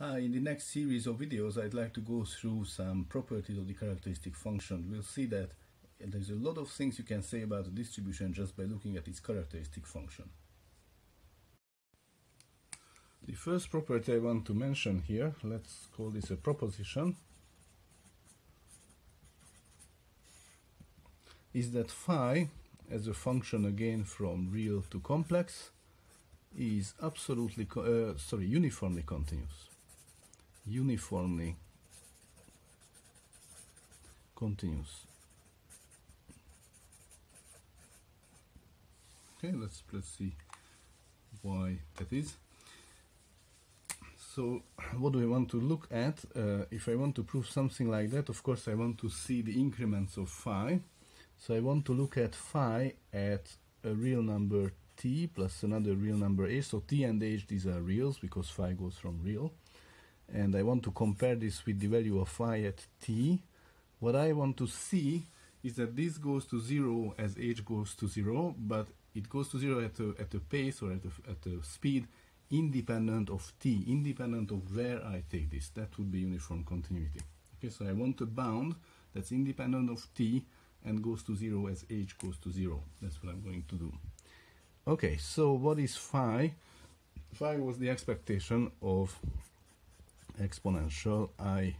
Ah, in the next series of videos I'd like to go through some properties of the characteristic function. We'll see that there's a lot of things you can say about a distribution just by looking at its characteristic function. The first property I want to mention here, let's call this a proposition, is that phi, as a function again from real to complex, is absolutely, uh, sorry, uniformly continuous uniformly continuous. Okay, let's let's see why that is. So what do I want to look at? Uh, if I want to prove something like that, of course I want to see the increments of phi. So I want to look at phi at a real number t plus another real number h. So t and h, these are reals because phi goes from real and I want to compare this with the value of y at t, what I want to see is that this goes to zero as h goes to zero, but it goes to zero at a, at a pace or at a, at a speed independent of t, independent of where I take this. That would be uniform continuity. Okay, so I want a bound that's independent of t and goes to zero as h goes to zero. That's what I'm going to do. Okay, so what is phi? Phi was the expectation of exponential i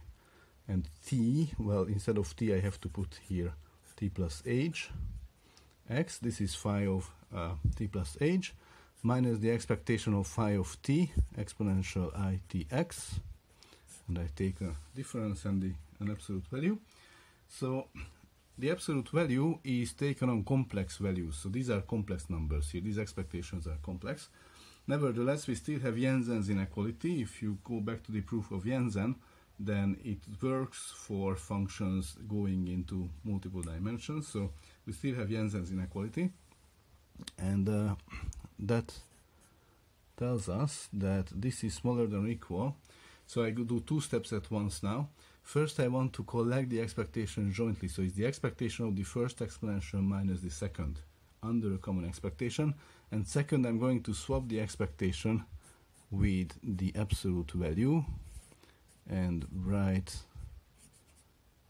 and t, well, instead of t, I have to put here t plus h x. This is phi of uh, t plus h minus the expectation of phi of t exponential i t x. And I take a difference and the, an absolute value. So the absolute value is taken on complex values. So these are complex numbers here. These expectations are complex. Nevertheless, we still have Jensen's inequality. If you go back to the proof of Jensen, then it works for functions going into multiple dimensions. So we still have Jensen's inequality. And uh, that tells us that this is smaller than or equal. So I could do two steps at once now. First, I want to collect the expectation jointly. So it's the expectation of the first exponential minus the second under a common expectation. And second, I'm going to swap the expectation with the absolute value and write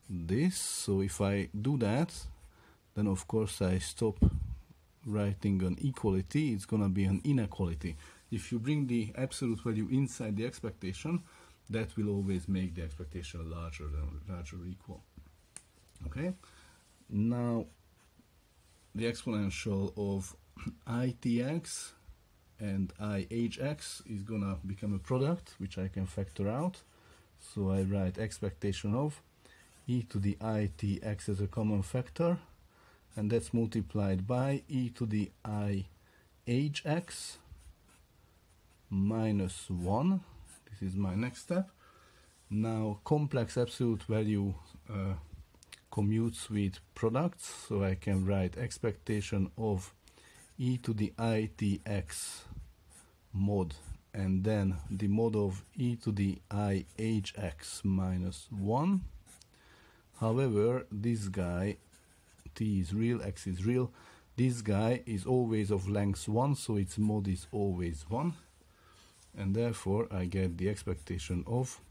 this. So if I do that, then of course I stop writing an equality, it's gonna be an inequality. If you bring the absolute value inside the expectation, that will always make the expectation larger than larger equal. Okay, now the exponential of itx and ihx is gonna become a product which I can factor out so I write expectation of e to the itx as a common factor and that's multiplied by e to the ihx minus 1 this is my next step now complex absolute value uh, commute with products. So I can write expectation of e to the itx mod and then the mod of e to the ihx minus 1. However, this guy, t is real, x is real, this guy is always of length 1, so its mod is always 1. And therefore I get the expectation of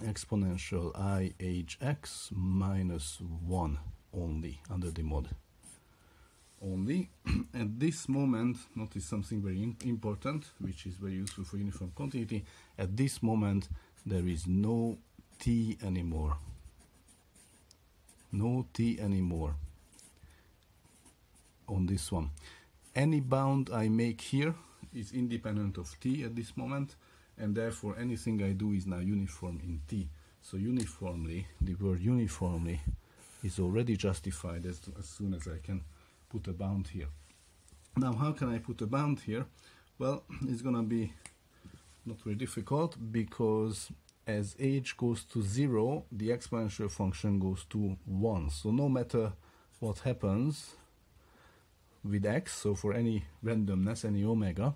exponential ihx minus 1 only under the mod only at this moment notice something very important which is very useful for uniform continuity at this moment there is no t anymore no t anymore on this one any bound I make here is independent of t at this moment and therefore anything I do is now uniform in T. So uniformly, the word uniformly is already justified as, as soon as I can put a bound here. Now how can I put a bound here? Well, it's gonna be not very difficult because as h goes to 0, the exponential function goes to 1. So no matter what happens with x, so for any randomness, any omega,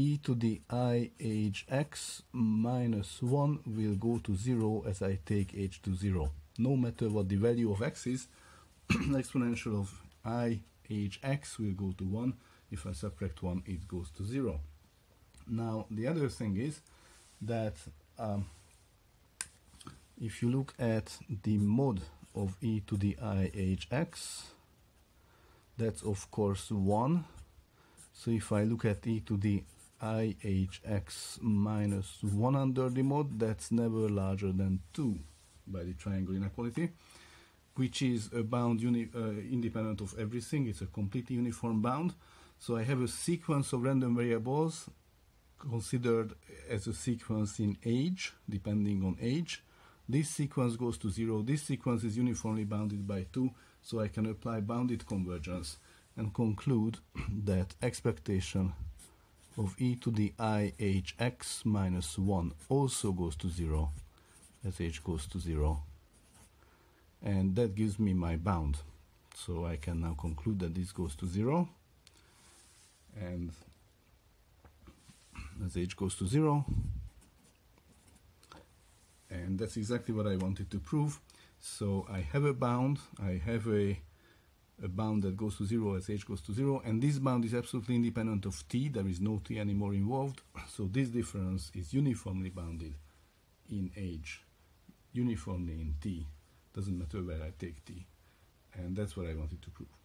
e to the ihx minus 1 will go to 0 as I take h to 0. No matter what the value of x is, the exponential of ihx will go to 1. If I subtract 1, it goes to 0. Now, the other thing is that um, if you look at the mod of e to the ihx, that's of course 1. So if I look at e to the IHX minus 1 under the mode that's never larger than 2 by the triangle inequality, which is a bound uh, independent of everything. It's a completely uniform bound. So I have a sequence of random variables considered as a sequence in age, depending on age. This sequence goes to 0. This sequence is uniformly bounded by 2, so I can apply bounded convergence and conclude that expectation of e to the i h x minus 1 also goes to 0 as h goes to 0 and that gives me my bound so I can now conclude that this goes to 0 and as h goes to 0 and that's exactly what I wanted to prove so I have a bound I have a a bound that goes to zero as h goes to zero and this bound is absolutely independent of t there is no t anymore involved so this difference is uniformly bounded in h uniformly in t doesn't matter where I take t and that's what I wanted to prove